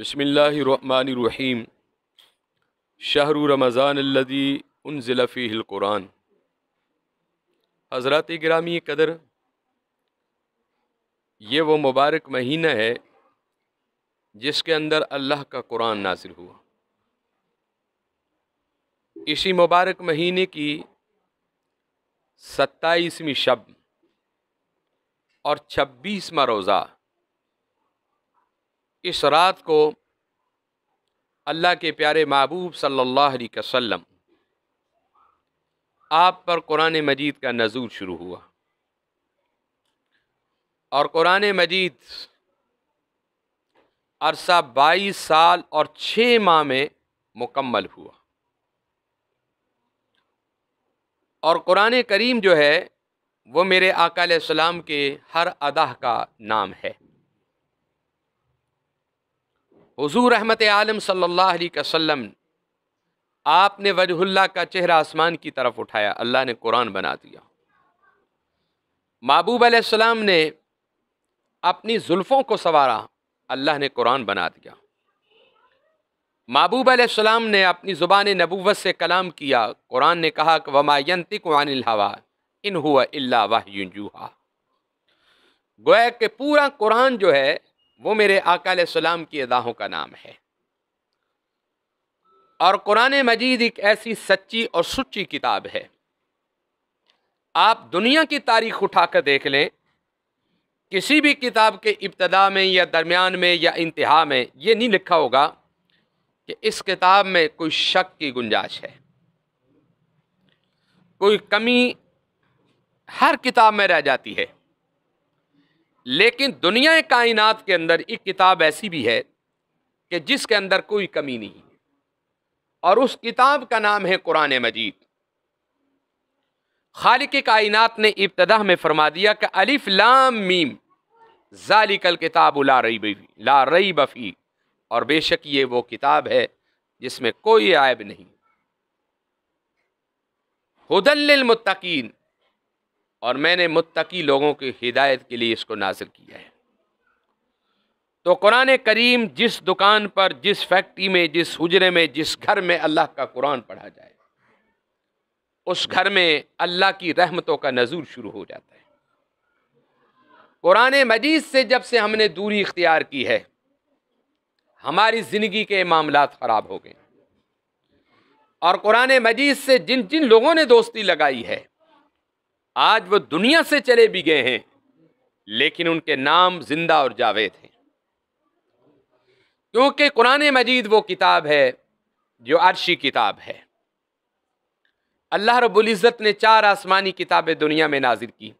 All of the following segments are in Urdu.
بسم اللہ الرحمن الرحیم شہر رمضان الذي انزل فیه القرآن حضرات گرامی قدر یہ وہ مبارک مہینہ ہے جس کے اندر اللہ کا قرآن نازل ہوا اسی مبارک مہینے کی ستائیسویں شب اور چھبیسواں روزہ اس رات کو اللہ کے پیارے محبوب صلی اللہ علیہ وسلم آپ پر قرآن مجید کا نزول شروع ہوا اور قرآن مجید عرصہ بائیس سال اور چھ ماہ میں مکمل ہوا اور قرآن کریم جو ہے وہ میرے آقا علیہ السلام کے ہر ادا کا نام ہے حضور رحمت عالم صلی اللہ علیہ وسلم آپ نے وجہ اللہ کا چہرہ آسمان کی طرف اٹھایا اللہ نے قرآن بنا دیا محبوب علیہ السلام نے اپنی زلفوں کو سوارا اللہ نے قرآن بنا دیا محبوب علیہ السلام نے اپنی زبان نبوت سے کلام کیا قرآن نے کہا کہ اِنْ هُوَ إِلَّا وَحْيُنْ انہا گوئے کہ پورا قرآن جو ہے وہ میرے آقا علیہ السلام کی اداہوں کا نام ہے اور قرآن مجید ایک ایسی سچی اور سچی کتاب ہے آپ دنیا کی تاریخ اٹھا کر دیکھ لیں کسی بھی کتاب کے ابتدا میں یا درمیان میں یا انتہا میں یہ نہیں لکھا ہوگا کہ اس کتاب میں کوئی شک کی گنجائش ہے کوئی کمی ہر کتاب میں رہ جاتی ہے لیکن دنیا کائنات کے اندر ایک کتاب ایسی بھی ہے کہ جس کے اندر کوئی کمی نہیں ہے اور اس کتاب کا نام ہے قرآن مجید خالق کائنات نے ابتدا میں فرما دیا کہ الف لام میم ذالک الکتاب لا ریب فی لا ریب فی اور بے شک یہ وہ کتاب ہے جس میں کوئی عائب نہیں حدل للمتقین اور میں نے متقی لوگوں کی ہدایت کے لیے اس کو نازل کیا ہے تو قرآن کریم جس دکان پر جس فیکٹری میں جس حجرے میں جس گھر میں اللہ کا قرآن پڑھا جائے اس گھر میں اللہ کی رحمتوں کا نظور شروع ہو جاتا ہے قرآن مجید سے جب سے ہم نے دوری اختیار کی ہے ہماری زندگی کے معاملات خراب ہو گئے اور قرآن مجید سے جن جن لوگوں نے دوستی لگائی ہے آج وہ دنیا سے چلے بھی گئے ہیں لیکن ان کے نام زندہ اور جاوید ہیں کیونکہ قرآن مجید وہ کتاب ہے جو عرشی کتاب ہے اللہ رب العزت نے چار آسمانی کتابیں دنیا میں نازل کی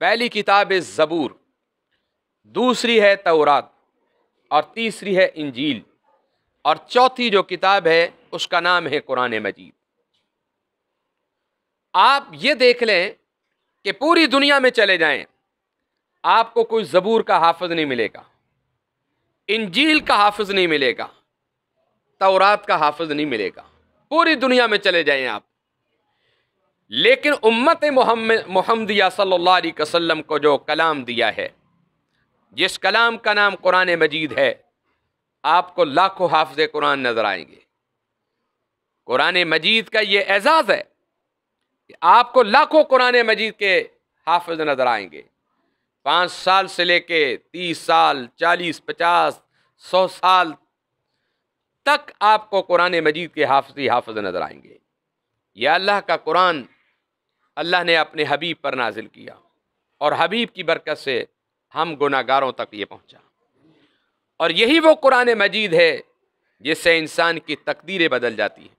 پہلی کتاب ہے دوسری ہے تورات اور تیسری ہے انجیل اور چوتھی جو کتاب ہے اس کا نام ہے قرآن مجید آپ یہ دیکھ لیں کہ پوری دنیا میں چلے جائیں آپ کو کوئی زبور کا حافظ نہیں ملے گا انجیل کا حافظ نہیں ملے گا تورات کا حافظ نہیں ملے گا پوری دنیا میں چلے جائیں آپ لیکن امت محمد محمدیہ صلی اللہ علیہ وسلم کو جو کلام دیا ہے جس کلام کا نام قرآن مجید ہے آپ کو لاکھوں حافظ قرآن نظر آئیں گے قرآن مجید کا یہ اعزاز ہے کہ آپ کو لاکھوں قرآن مجید کے حافظ نظر آئیں گے پانچ سال سے لے کے تیس سال چالیس پچاس سو سال تک آپ کو قرآن مجید کے حافظ حافظ نظر آئیں گے یہ اللہ کا قرآن اللہ نے اپنے حبیب پر نازل کیا اور حبیب کی برکت سے ہم گناہ گاروں تک یہ پہنچا اور یہی وہ قرآن مجید ہے جس سے انسان کی تقدیریں بدل جاتی ہیں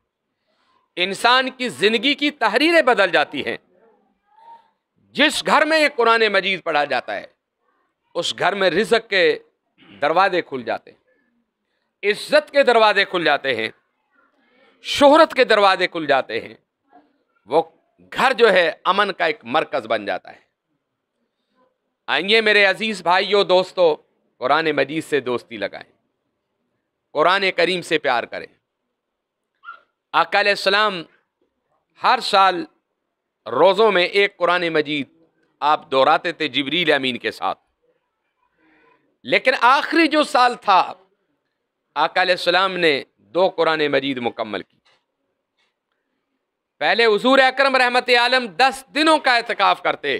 انسان کی زندگی کی تحریریں بدل جاتی ہیں جس گھر میں یہ قرآن مجید پڑھا جاتا ہے اس گھر میں رزق کے دروازے کھل جاتے ہیں عزت کے دروازے کھل جاتے ہیں شہرت کے دروازے کھل جاتے ہیں وہ گھر جو ہے امن کا ایک مرکز بن جاتا ہے آئیے میرے عزیز بھائیوں دوستو قرآن مجید سے دوستی لگائیں قرآن کریم سے پیار کریں آقا علیہ السلام ہر سال روزوں میں ایک قرآن مجید آپ دوراتے تھے جبریل امین کے ساتھ لیکن آخری جو سال تھا آقا علیہ السلام نے دو قرآن مجید مکمل کی پہلے حضور اکرم رحمت عالم دس دنوں کا اعتقاف کرتے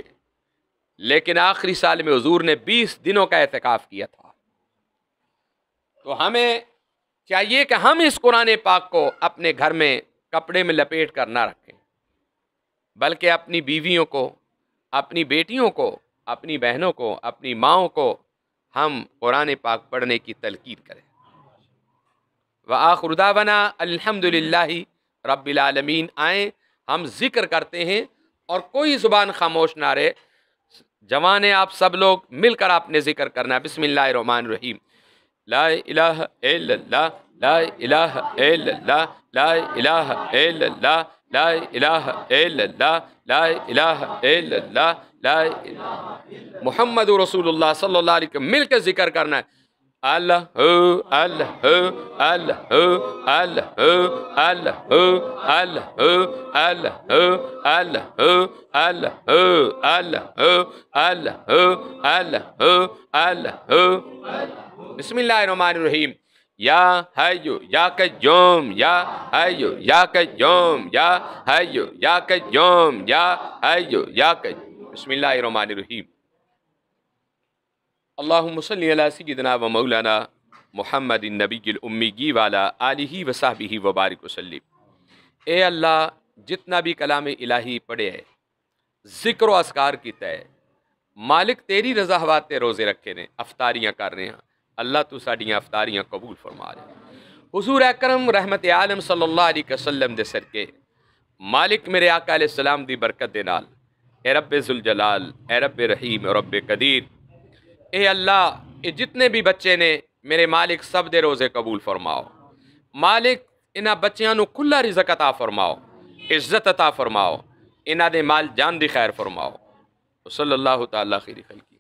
لیکن آخری سال میں حضور نے بیس دنوں کا اعتقاف کیا تھا تو ہمیں چاہیے کہ ہم اس قرآن پاک کو اپنے گھر میں کپڑے میں لپیٹ کر نہ رکھیں بلکہ اپنی بیویوں کو اپنی بیٹیوں کو اپنی بہنوں کو اپنی ماؤں کو ہم قرآن پاک پڑھنے کی تلقیر کریں و دعونا بنا الحمد رب العالمین آئیں ہم ذکر کرتے ہیں اور کوئی زبان خاموش نہ رہے جوانے آپ سب لوگ مل کر آپ نے ذکر کرنا بسم اللہ الرحمن الرحیم لا إله إلا الله لا إله إلا الله لا إله إلا الله لا إله إلا الله لا إله إلا الله لا محمد رسول الله صلى الله عليه وسلم मिल के जिक्र करना الله الله الله الله الله الله الله الله الله الله الله الله الله الله بسم اللہ الرحمن الرحیم یا حیو یا قیوم یا حیو یا قیوم یا حیو یا قیوم یا حیو یا قیوم بسم اللہ الرحمن الرحیم اللہم صلی اللہ سیدنا و مولانا محمد النبی الامیگی والا آلہی و صحبہی و بارک و سلیم اے اللہ جتنا بھی کلام الہی پڑے ہے ذکر و اسکار کی تیہ مالک تیری رضا ہواتے روزے رکھے رہے ہیں افتاریاں کر رہے ہیں اللہ تو ساڑھیاں افطاریاں قبول فرما رہے حضور اکرم رحمت عالم صلی اللہ علیہ وسلم دے سر کے مالک میرے آقا علیہ السلام دی برکت دے نال اے رب زلجلال اے رب رحیم اے رب قدیر اے اللہ اے جتنے بھی بچے نے میرے مالک سب دے روزے قبول فرماؤ مالک انہا بچیاں نو کھلا رزق عطا فرماؤ عزت عطا فرماؤ دے مال جان دی خیر فرماؤ صلی اللہ تعالیٰ خیریت